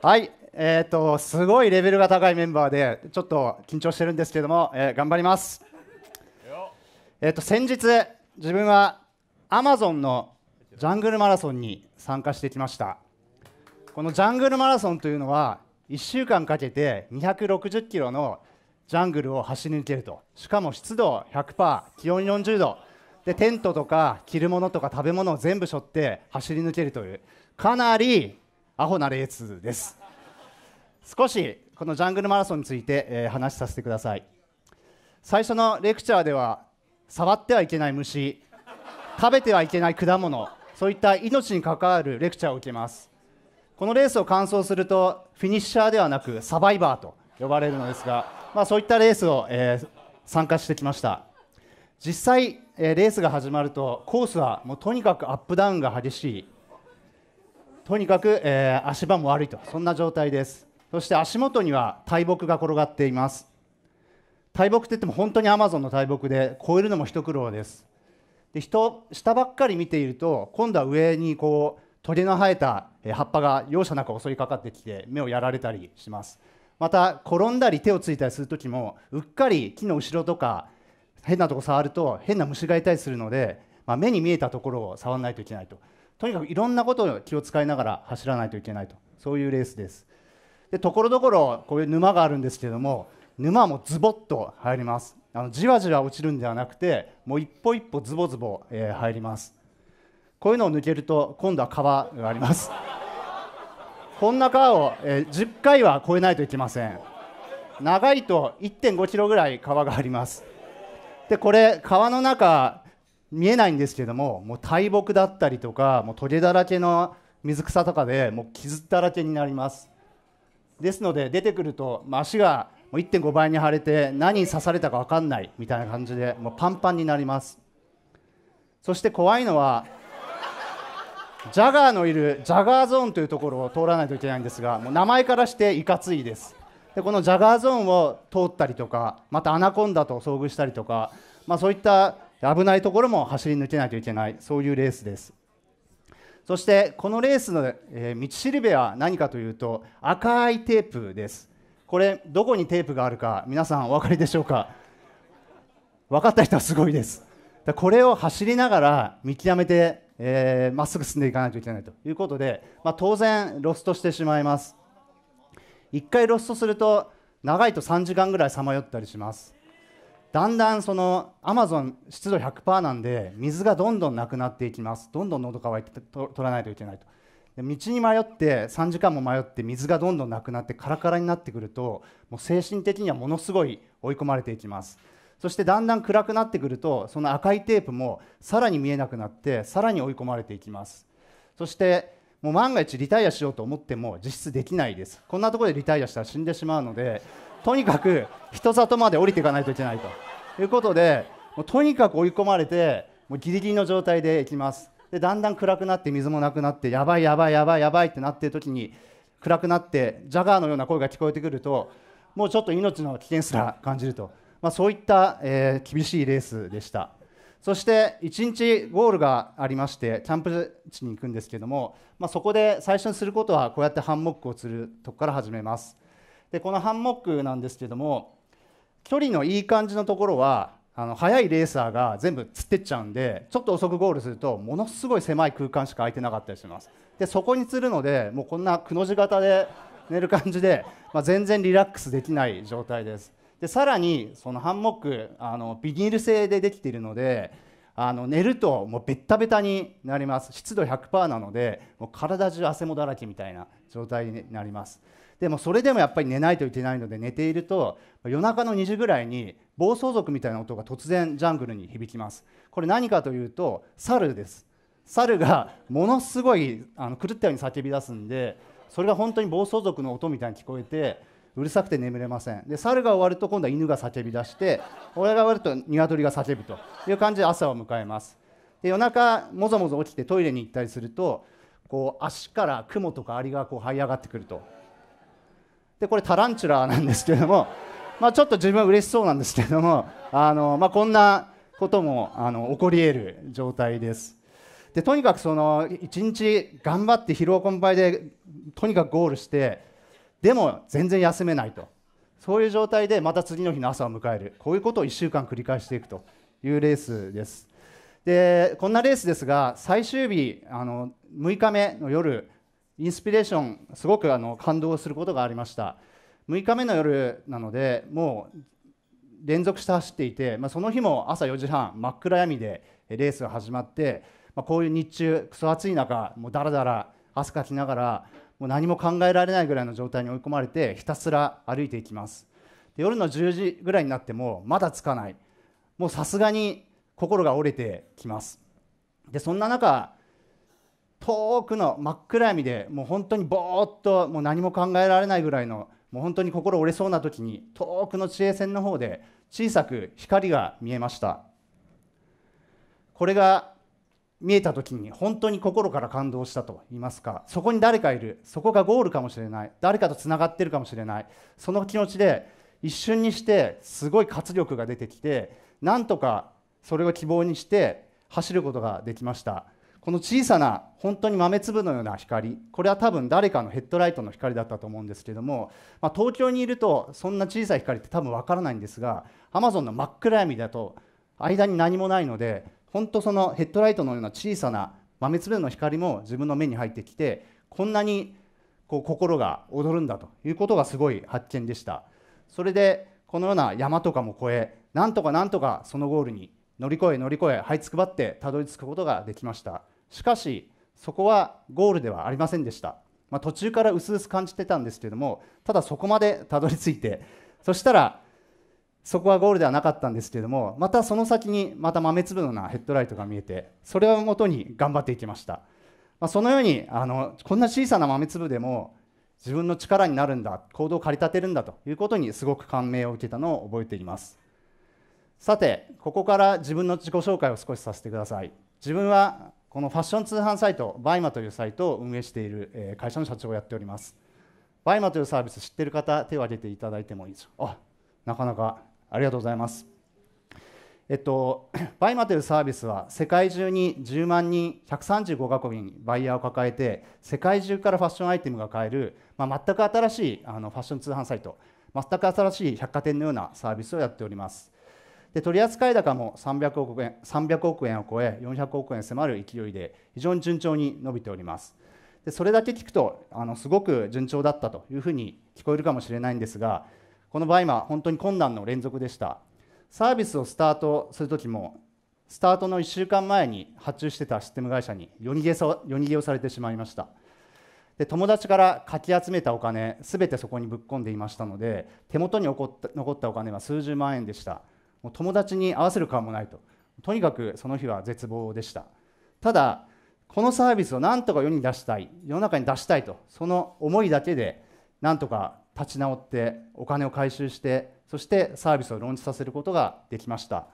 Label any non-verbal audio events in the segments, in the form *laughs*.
はい、えっ、と、すごいレベルが高いメンバーで、ちょっと緊張してるんですけども、えー、頑張ります。えっ、と、先日、自分はアマゾンのジャングルマラソンに参加してきました。このジャングルマラソンというのは、1週間かけて260キロのジャングルを走り抜けると、しかも湿度100%、気温40度。でテントとか着るものとか食べ物を全部背負って走り抜けるというかなりアホなレースです少しこのジャングルマラソンについて、えー、話させてください最初のレクチャーでは触ってはいけない虫食べてはいけない果物そういった命に関わるレクチャーを受けますこのレースを完走するとフィニッシャーではなくサバイバーと呼ばれるのですが、まあ、そういったレースを、えー、参加してきました実際、えー、レースが始まるとコースはもうとにかくアップダウンが激しいとにかく、えー、足場も悪いとそんな状態ですそして足元には大木が転がっています大木って言っても本当にアマゾンの大木で越えるのも一苦労ですで人下ばっかり見ていると今度は上にこう鳥の生えた葉っぱが容赦なく襲いかかってきて目をやられたりしますまた転んだり手をついたりする時もうっかり木の後ろとか変なとこ触ると変な虫がいたりするので、まあ、目に見えたところを触らないといけないととにかくいろんなことを気を使いながら走らないといけないとそういうレースですでところどころこういう沼があるんですけども沼もズボッと入りますあのじわじわ落ちるんではなくてもう一歩一歩ズボズボ、えー、入りますこういうのを抜けると今度は川があります *laughs* こんな川を、えー、10回は越えないといけません長いと1.5キロぐらい川がありますでこれ川の中見えないんですけどももう大木だったりとかもうトゲだらけの水草とかでもう傷だらけになりますですので出てくると、まあ、足がもう1.5倍に腫れて何に刺されたか分かんないみたいな感じでもうパンパンになりますそして怖いのはジャガーのいるジャガーゾーンというところを通らないといけないんですがもう名前からしていかついですでこのジャガーゾーンを通ったりとかまたアナコンダと遭遇したりとか、まあ、そういった危ないところも走り抜けないといけないそういうレースですそしてこのレースの、え道しるべは何かというと赤いテープですこれどこにテープがあるか皆さんお分かりでしょうか分かった人はすごいですこれを走りながら見極めてま、えー、っすぐ進んでいかないといけないということで、まあ、当然ロストしてしまいます1回ロストすると長いと3時間ぐらいさまよったりしますだんだんそのアマゾン湿度100%なんで水がどんどんなくなっていきますどんどん喉乾いて取らないといけないと道に迷って3時間も迷って水がどんどんなくなってカラカラになってくるともう精神的にはものすごい追い込まれていきますそしてだんだん暗くなってくるとその赤いテープもさらに見えなくなってさらに追い込まれていきますそしてもう万が一リタイアしようと思っても実質できないですこんなところでリタイアしたら死んでしまうのでとにかく人里まで降りていかないといけないということでもうとにかく追い込まれてもうギリギリの状態で行きますでだんだん暗くなって水もなくなってやばいやばいやばいやばいってなってる時に暗くなってジャガーのような声が聞こえてくるともうちょっと命の危険すら感じると、まあ、そういった、えー、厳しいレースでしたそして1日ゴールがありましてキャンプ地に行くんですけども、まあ、そこで最初にすることはこうやってハンモックを釣るとこから始めますでこのハンモックなんですけども距離のいい感じのところはあの速いレーサーが全部つってっちゃうんでちょっと遅くゴールするとものすごい狭い空間しか空いてなかったりしますでそこにつるのでもうこんなくの字型で *laughs* 寝る感じで、まあ、全然リラックスできない状態ですでさらにそのハンモックあのビニール製でできているのであの寝るともうベッタベタになります湿度100%なのでもう体中汗もだらけみたいな状態になりますでもそれでもやっぱり寝ないといけないので寝ていると夜中の2時ぐらいに暴走族みたいな音が突然ジャングルに響きますこれ何かというと猿です猿が *laughs* ものすごいあの狂ったように叫び出すんでそれが本当に暴走族の音みたいに聞こえてうるさくて眠れませんで猿が終わると今度は犬が叫び出して俺が終わると鶏が叫ぶという感じで朝を迎えますで夜中もぞもぞ起きてトイレに行ったりするとこう足から雲とかアリがこう這い上がってくるとでこれタランチュラなんですけれども、*laughs* まあ、ちょっと自分は嬉しそうなんですけれどもあの、まあ、こんなこともあの起こり得る状態です。でとにかくその一日頑張って疲労困憊でとにかくゴールしてでも全然休めないとそういう状態でまた次の日の朝を迎えるこういうことを1週間繰り返していくというレースです。でこんなレースですが最終日あの6日目の夜インスピレーションすごくあの感動することがありました6日目の夜なのでもう連続して走っていて、まあ、その日も朝4時半真っ暗闇でレースが始まって、まあ、こういう日中クソ暑い中もうだらだら汗かきながらもう何も考えられないぐらいの状態に追い込まれてひたすら歩いていきますで夜の10時ぐらいになってもまだつかないもうさすがに心が折れてきますでそんな中遠くの真っ暗闇でもう本当にぼーっともう何も考えられないぐらいのもう本当に心折れそうな時に遠くの地平線の方で小さく光が見えましたこれが見えた時に本当に心から感動したと言いますかそこに誰かいるそこがゴールかもしれない誰かとつながってるかもしれないその気持ちで一瞬にしてすごい活力が出てきてなんとかそれを希望にして走ることができました。この小さな本当に豆粒のような光これは多分誰かのヘッドライトの光だったと思うんですけども、まあ、東京にいるとそんな小さい光って多分わからないんですがアマゾンの真っ暗闇だと間に何もないので本当そのヘッドライトのような小さな豆粒の光も自分の目に入ってきてこんなにこう心が躍るんだということがすごい発見でしたそれでこのような山とかも越えなんとかなんとかそのゴールに乗り越え乗り越え這いつくばってたどり着くことができましたしかしそこはゴールではありませんでした、まあ、途中から薄々感じてたんですけどもただそこまでたどり着いてそしたらそこはゴールではなかったんですけどもまたその先にまた豆粒のようなヘッドライトが見えてそれをもとに頑張っていきました、まあ、そのようにあのこんな小さな豆粒でも自分の力になるんだ行動を駆り立てるんだということにすごく感銘を受けたのを覚えていますさてここから自分の自己紹介を少しさせてください自分はこのファッション通販サイトバイマというサイトを運営している会社の社長をやっておりますバイマというサービス知ってる方手を挙げていただいてもいいですあなかなかありがとうございますえっと、バイマというサービスは世界中に10万人135カ国にバイヤーを抱えて世界中からファッションアイテムが買える、まあ、全く新しいあのファッション通販サイト全く新しい百貨店のようなサービスをやっておりますで取扱高も300億円 ,300 億円を超え400億円迫る勢いで非常に順調に伸びておりますでそれだけ聞くとあのすごく順調だったというふうに聞こえるかもしれないんですがこの場合今本当に困難の連続でしたサービスをスタートするときもスタートの1週間前に発注してたシステム会社に夜逃げさ夜逃げをされてしまいましたで友達からかき集めたお金すべてそこにぶっ込んでいましたので手元に残った残ったお金は数十万円でしたもう友達に合わせる顔もないととにかくその日は絶望でしたただこのサービスをなんとか世に出したい世の中に出したいとその思いだけでなんとか立ち直ってお金を回収してそしてサービスをローンチさせることができました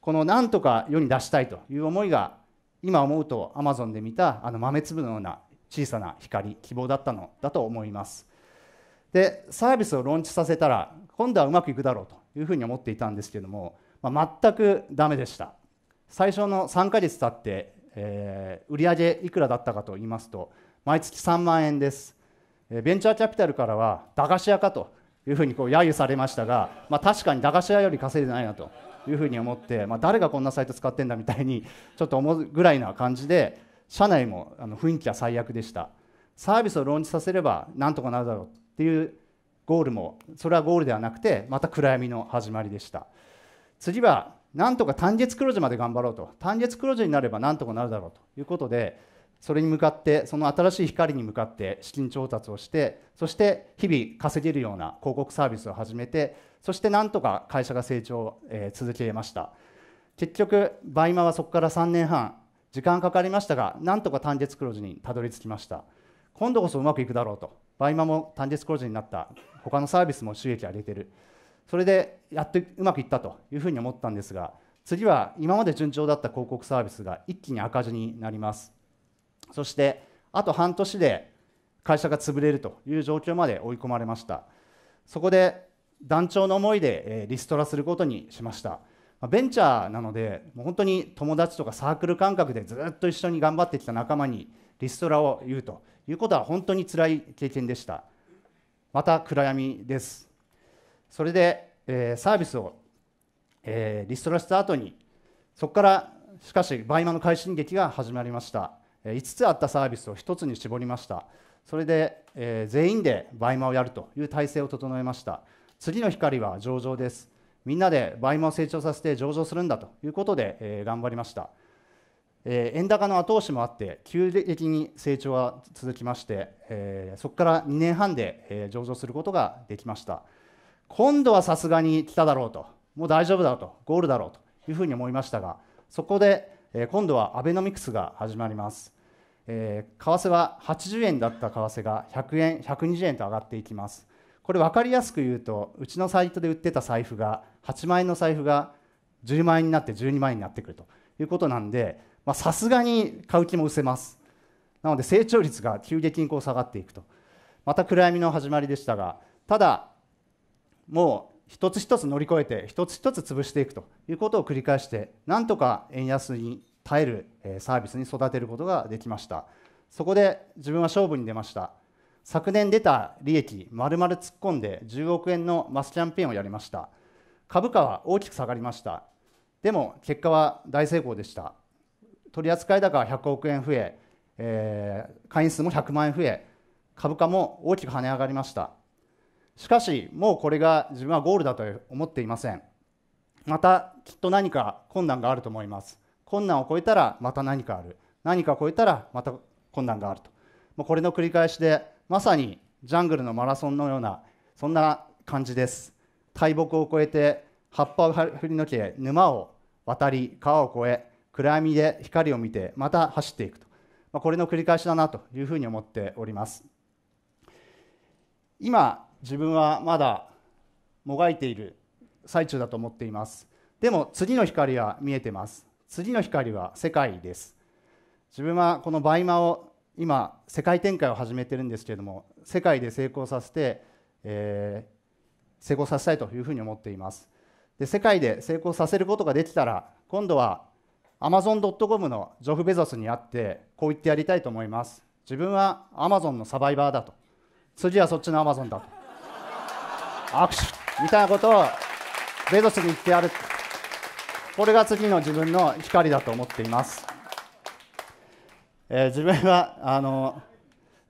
このなんとか世に出したいという思いが今思うとアマゾンで見たあの豆粒のような小さな光希望だったのだと思いますでサービスをローンチさせたら今度はうまくいくだろうというふうに思っていたんですけれども、まあ、全くだめでした最初の3ヶ月経って、えー、売上いくらだったかと言いますと毎月3万円ですベンチャーキャピタルからは駄菓子屋かというふうにこう揶揄されましたが、まあ、確かに駄菓子屋より稼いでないなというふうに思って、まあ、誰がこんなサイト使ってんだみたいにちょっと思うぐらいな感じで社内もあの雰囲気は最悪でしたサービスを論じさせればなんとかなるだろうっていうゴールもそれはゴールではなくてまた暗闇の始まりでした次はなんとか単月黒字まで頑張ろうと単月黒字になればなんとかなるだろうということでそれに向かってその新しい光に向かって資金調達をしてそして日々稼げるような広告サービスを始めてそしてなんとか会社が成長を続けました結局バイマはそこから3年半時間かかりましたがなんとか単月黒字にたどり着きました今度こそうまくいくだろうとバイマも単日工事になった他のサービスも収益上げてるそれでやっとうまくいったというふうに思ったんですが次は今まで順調だった広告サービスが一気に赤字になりますそしてあと半年で会社が潰れるという状況まで追い込まれましたそこで団長の思いでリストラすることにしましたまベンチャーなのでもう本当に友達とかサークル感覚でずっと一緒に頑張ってきた仲間にリストラを言うということは本当につらい経験でしたまた暗闇ですそれで、えー、サービスを、えー、リストラした後にそこからしかしバイマの快進撃が始まりました、え5つあったサービスを1つに絞りましたそれで、え全員でバイマをやるという体制を整えました次の光は上場ですみんなで倍も成長させて上場するんだということで、えー、頑張りました、えー、円高の後押しもあって急激に成長は続きまして、えー、そこから2年半で、えー、上場することができました今度はさすがに来ただろうともう大丈夫だろうとゴールだろうというふうに思いましたがそこで、えー、今度はアベノミクスが始まりますえー、為替は80円だった為替が100円、120円と上がっていきます。これ分かりやすく言うとうちのサイトで売ってた財布が8万円の財布が10万円になって12万円になってくるということなんでさすがに買う気も失せますなので成長率が急激にこう下がっていくとまた暗闇の始まりでしたがただもう一つ一つ乗り越えて一つ一つ潰していくということを繰り返してなんとか円安に耐えるサービスに育てることができましたそこで自分は勝負に出ました昨年出た利益、まるまる突っ込んで10億円のマスキャンペーンをやりました。株価は大きく下がりました。でも結果は大成功でした。取扱高は100億円増え、えー、会員数も100万円増え、株価も大きく跳ね上がりました。しかし、もうこれが自分はゴールだと思っていません。また、きっと何か困難があると思います。困難を超えたらまた何かある。何かを超えたらまた困難があると。もうこれの繰り返しでまさにジャングルのマラソンのようなそんな感じです大木を越えて葉っぱを振り抜け沼を渡り川を越え暗闇で光を見てまた走っていくと、まあ、これの繰り返しだなというふうに思っております今自分はまだもがいている最中だと思っていますでも次の光は見えてます次の光は世界です自分はこのバイマを今世界展開を始めてるんですけれども世界で成功させて、えー、成功させたいというふうに思っていますで世界で成功させることができたら今度はアマゾンドッ c o m のジョフ・ベゾスに会ってこう言ってやりたいと思います自分はアマゾンのサバイバーだと次はそっちのアマゾンだと握手みたいなことをベゾスに言ってやるこれが次の自分の光だと思っていますえー、自分はあの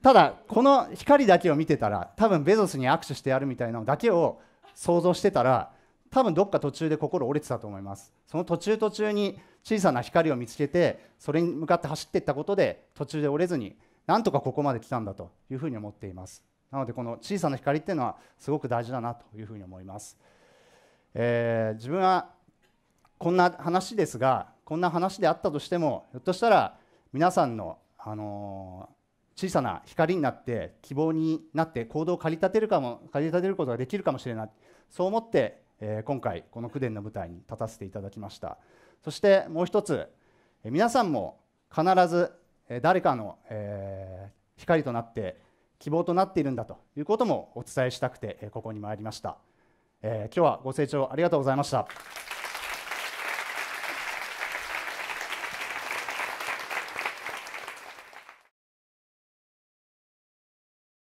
ただこの光だけを見てたら多分ベゾスに握手してやるみたいなのだけを想像してたら多分どっか途中で心折れてたと思いますその途中途中に小さな光を見つけてそれに向かって走っていったことで途中で折れずになんとかここまで来たんだというふうに思っていますなのでこの小さな光っていうのはすごく大事だなというふうに思います、えー、自分はこんな話ですがこんな話であったとしてもひょっとしたら皆さんの、あの小さな光になって希望になって行動を駆り立てるかも駆り立てることができるかもしれないそう思って、え今回この九伝の舞台に立たせていただきましたそしてもう一つ、え皆さんも必ず誰かの、え光となって希望となっているんだということもお伝えしたくてここに参りました、え今日はご清聴ありがとうございました